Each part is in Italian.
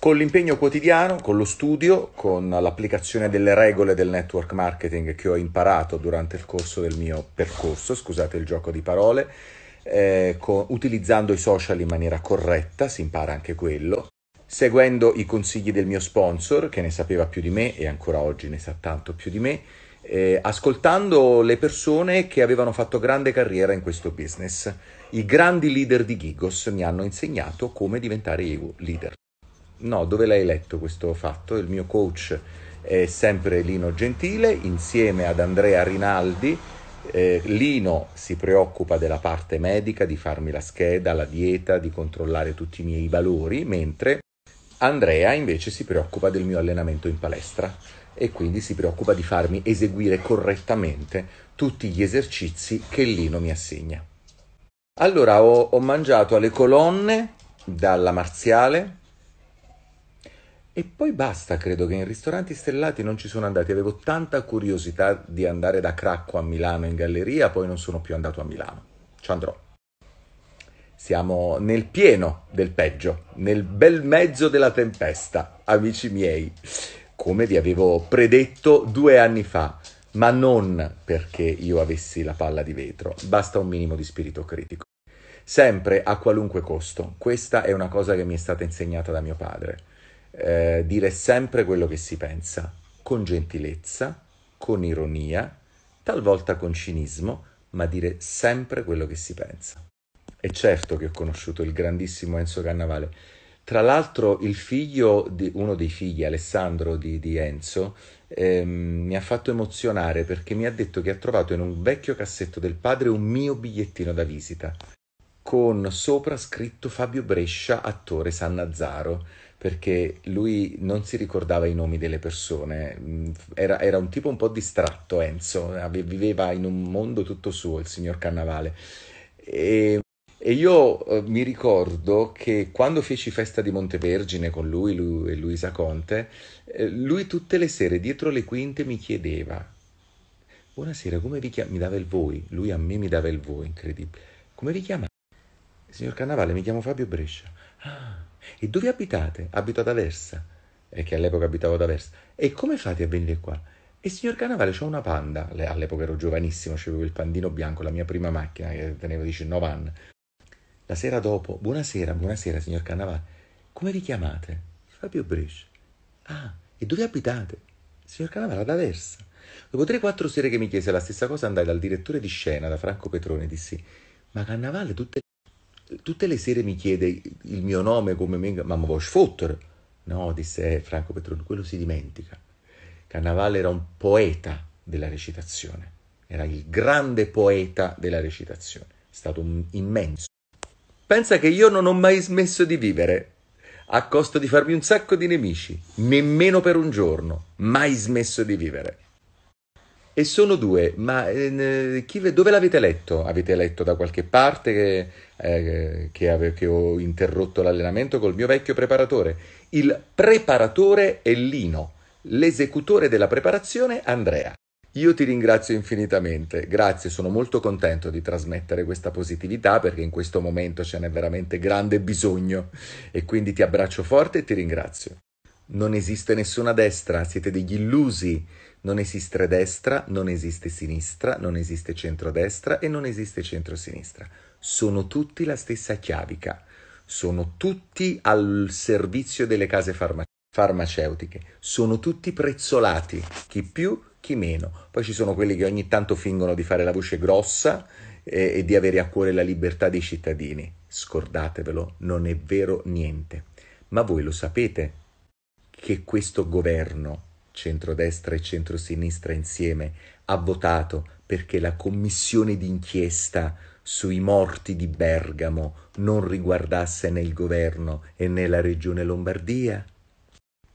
con l'impegno quotidiano, con lo studio, con l'applicazione delle regole del network marketing che ho imparato durante il corso del mio percorso, scusate il gioco di parole, eh, con, utilizzando i social in maniera corretta, si impara anche quello, seguendo i consigli del mio sponsor che ne sapeva più di me e ancora oggi ne sa tanto più di me, eh, ascoltando le persone che avevano fatto grande carriera in questo business. I grandi leader di Gigos mi hanno insegnato come diventare EU leader no, dove l'hai letto questo fatto? Il mio coach è sempre Lino Gentile, insieme ad Andrea Rinaldi. Eh, Lino si preoccupa della parte medica, di farmi la scheda, la dieta, di controllare tutti i miei valori, mentre Andrea invece si preoccupa del mio allenamento in palestra e quindi si preoccupa di farmi eseguire correttamente tutti gli esercizi che Lino mi assegna. Allora ho, ho mangiato alle colonne dalla marziale, e poi basta, credo che in ristoranti stellati non ci sono andati. Avevo tanta curiosità di andare da Cracco a Milano in galleria, poi non sono più andato a Milano. Ci andrò. Siamo nel pieno del peggio, nel bel mezzo della tempesta, amici miei, come vi avevo predetto due anni fa, ma non perché io avessi la palla di vetro, basta un minimo di spirito critico. Sempre a qualunque costo, questa è una cosa che mi è stata insegnata da mio padre eh, dire sempre quello che si pensa, con gentilezza, con ironia, talvolta con cinismo, ma dire sempre quello che si pensa. E certo che ho conosciuto il grandissimo Enzo Cannavale. Tra l'altro il figlio, di, uno dei figli, Alessandro di, di Enzo, ehm, mi ha fatto emozionare perché mi ha detto che ha trovato in un vecchio cassetto del padre un mio bigliettino da visita con sopra scritto Fabio Brescia, attore San Nazzaro perché lui non si ricordava i nomi delle persone, mm, era, era, un tipo un po' distratto Enzo, viveva in un mondo tutto suo il signor Cannavale. E, e io eh, mi ricordo che quando feci festa di Montevergine con lui, lui e Luisa Conte, eh, lui tutte le sere dietro le quinte mi chiedeva, buonasera, come vi chiamate? Mi dava il voi, lui a me mi dava il voi, incredibile. Come vi chiamate? Signor Cannavale, mi chiamo Fabio Brescia. Ah e dove abitate? Abito ad Aversa. E eh, che all'epoca abitavo ad Aversa. E come fate a venire qua? E signor Carnavale, c'ho una panda. All'epoca ero giovanissimo, avevo il pandino bianco, la mia prima macchina che tenevo 19 anni. La sera dopo, buonasera, buonasera, signor Carnavale. Come vi chiamate? Fabio Brescia. Ah, e dove abitate? Signor Carnavale, ad Aversa. Dopo tre o quattro sere che mi chiese la stessa cosa, andai dal direttore di scena, da Franco Petrone, e dissi: Ma Carnavale, tutte le tutte le sere mi chiede il mio nome come mamma vuoi fotter? No, disse Franco Petroni, quello si dimentica. Cannavale era un poeta della recitazione, era il grande poeta della recitazione, è stato un immenso. Pensa che io non ho mai smesso di vivere, a costo di farmi un sacco di nemici, nemmeno per un giorno, mai smesso di vivere. E sono due, ma ehm, chi, dove l'avete letto? Avete letto da qualche parte che, eh, che, ave, che ho interrotto l'allenamento col mio vecchio preparatore? Il preparatore è Lino, l'esecutore della preparazione Andrea. Io ti ringrazio infinitamente, grazie, sono molto contento di trasmettere questa positività perché in questo momento ce n'è veramente grande bisogno e quindi ti abbraccio forte e ti ringrazio. Non esiste nessuna destra, siete degli illusi, non esiste destra, non esiste sinistra, non esiste centrodestra e non esiste centrosinistra. Sono tutti la stessa chiavica, sono tutti al servizio delle case farmaceutiche farmaceutiche. Sono tutti prezzolati, chi più, chi meno. Poi ci sono quelli che ogni tanto fingono di fare la voce grossa e, e, di avere a cuore la libertà dei cittadini. Scordatevelo, non è vero niente. Ma voi lo sapete che questo governo centrodestra e centrosinistra insieme, ha votato perché la commissione d'inchiesta sui morti di Bergamo non riguardasse né il governo e né la regione Lombardia?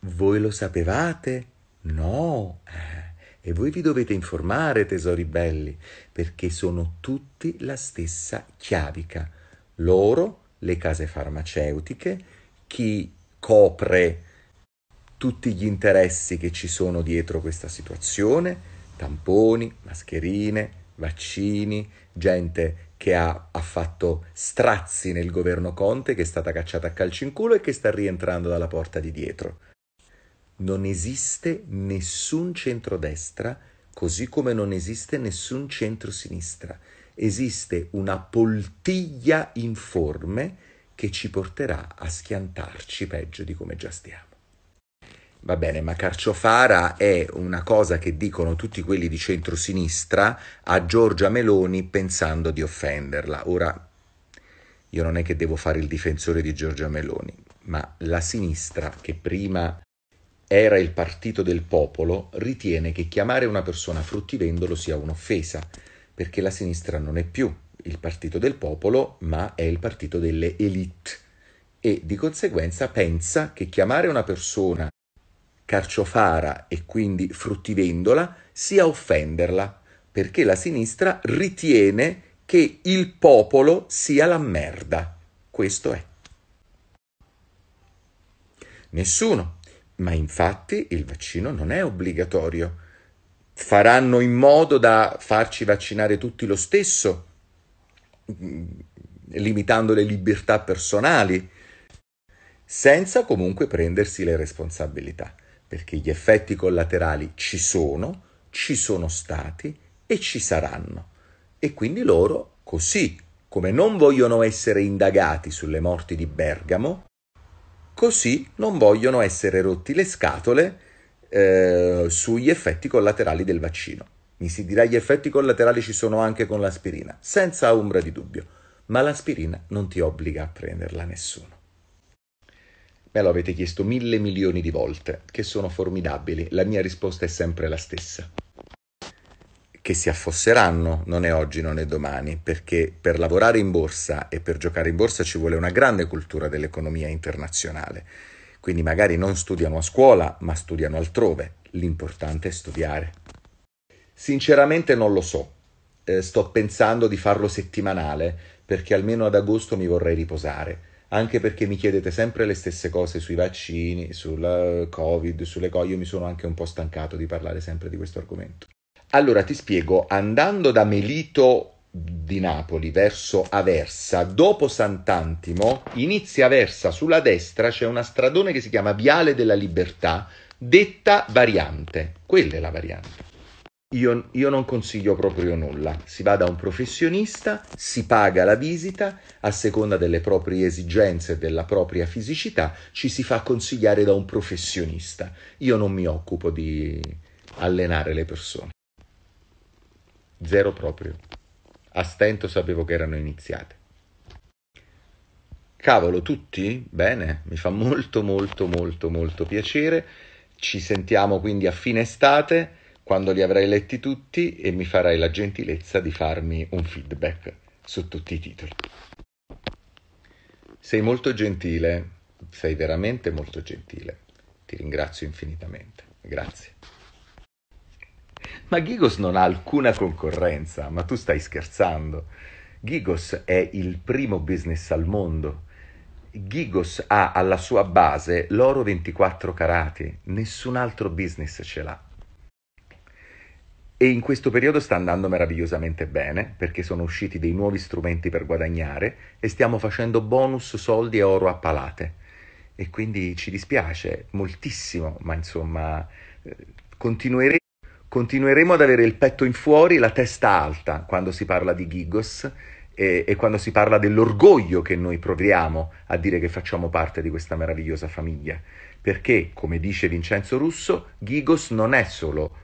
Voi lo sapevate? No. Eh. E voi vi dovete informare, tesori belli, perché sono tutti la stessa chiavica. Loro, le case farmaceutiche, chi copre tutti gli interessi che ci sono dietro questa situazione, tamponi, mascherine, vaccini, gente che ha, ha, fatto strazzi nel governo Conte, che è stata cacciata a calci in culo e che sta rientrando dalla porta di dietro. Non esiste nessun centrodestra, così come non esiste nessun centrosinistra. Esiste una poltiglia informe che ci porterà a schiantarci peggio di come già stiamo. Va bene, ma carciofara è una cosa che dicono tutti quelli di centrosinistra a Giorgia Meloni pensando di offenderla. Ora, io non è che devo fare il difensore di Giorgia Meloni, ma la sinistra, che prima era il partito del popolo, ritiene che chiamare una persona fruttivendolo sia un'offesa, perché la sinistra non è più il partito del popolo, ma è il partito delle elite e di conseguenza pensa che chiamare una persona carciofara e quindi fruttivendola, sia offenderla, perché la sinistra ritiene che il popolo sia la merda. Questo è. Nessuno. Ma infatti il vaccino non è obbligatorio. Faranno in modo da farci vaccinare tutti lo stesso, mm, limitando le libertà personali, senza comunque prendersi le responsabilità perché gli effetti collaterali ci sono, ci sono stati e ci saranno. E quindi loro, così come non vogliono essere indagati sulle morti di Bergamo, così non vogliono essere rotti le scatole eh, sugli effetti collaterali del vaccino. Mi si dirà gli effetti collaterali ci sono anche con l'aspirina, senza ombra di dubbio, ma l'aspirina non ti obbliga a prenderla nessuno. Me lo avete chiesto mille milioni di volte, che sono formidabili, la mia risposta è sempre la stessa. Che si affosseranno non è oggi, non è domani, perché per lavorare in borsa e per giocare in borsa ci vuole una grande cultura dell'economia internazionale. Quindi magari non studiano a scuola, ma studiano altrove. L'importante è studiare. Sinceramente non lo so. Eh, sto pensando di farlo settimanale perché almeno ad agosto mi vorrei riposare anche perché mi chiedete sempre le stesse cose sui vaccini, sul Covid, sulle cose. Io mi sono anche un po' stancato di parlare sempre di questo argomento. Allora ti spiego, andando da Melito di Napoli verso Aversa, dopo Sant'Antimo, inizia Aversa, sulla destra c'è una stradone che si chiama Viale della Libertà, detta variante. Quella è la variante. Io, io, non consiglio proprio nulla. Si va da un professionista, si paga la visita, a seconda delle proprie esigenze e della propria fisicità, ci si fa consigliare da un professionista. Io non mi occupo di allenare le persone. Zero proprio. A stento sapevo che erano iniziate. Cavolo, tutti? Bene, mi fa molto molto molto molto piacere. Ci sentiamo quindi a fine estate quando li avrai letti tutti e mi farai la gentilezza di farmi un feedback su tutti i titoli. Sei molto gentile, sei veramente molto gentile. Ti ringrazio infinitamente. Grazie. Ma Gigos non ha alcuna concorrenza, ma tu stai scherzando. Gigos è il primo business al mondo. Gigos ha alla sua base l'oro 24 carati, nessun altro business ce l'ha e in questo periodo sta andando meravigliosamente bene perché sono usciti dei nuovi strumenti per guadagnare e stiamo facendo bonus soldi e oro a palate e quindi ci dispiace moltissimo, ma insomma eh, continuere- continueremo ad avere il petto in fuori, la testa alta quando si parla di Gigos e, e quando si parla dell'orgoglio che noi proviamo a dire che facciamo parte di questa meravigliosa famiglia, perché come dice Vincenzo Russo, Gigos non è solo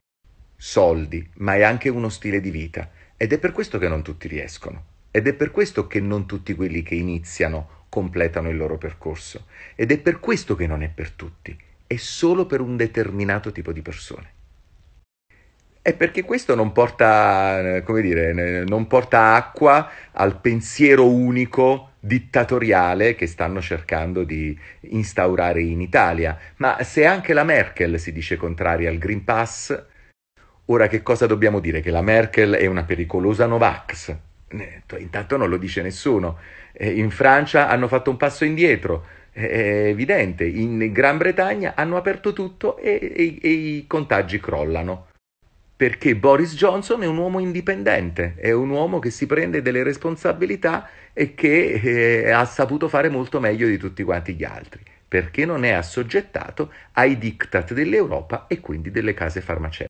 soldi, ma è anche uno stile di vita. Ed è per questo che non tutti riescono. Ed è per questo che non tutti quelli che iniziano completano il loro percorso. Ed è per questo che non è per tutti. È solo per un determinato tipo di persone. È perché questo non porta, eh, come dire, non porta acqua al pensiero unico dittatoriale che stanno cercando di instaurare in Italia. Ma se anche la Merkel si dice contraria al Green Pass, Ora che cosa dobbiamo dire? Che la Merkel è una pericolosa Novax? Eh, intanto non lo dice nessuno. Eh, in Francia hanno fatto un passo indietro, eh, è evidente. In Gran Bretagna hanno aperto tutto e, e, e i contagi crollano. Perché Boris Johnson è un uomo indipendente, è un uomo che si prende delle responsabilità e che eh, ha saputo fare molto meglio di tutti quanti gli altri perché non è assoggettato ai diktat dell'Europa e quindi delle case farmaceutiche.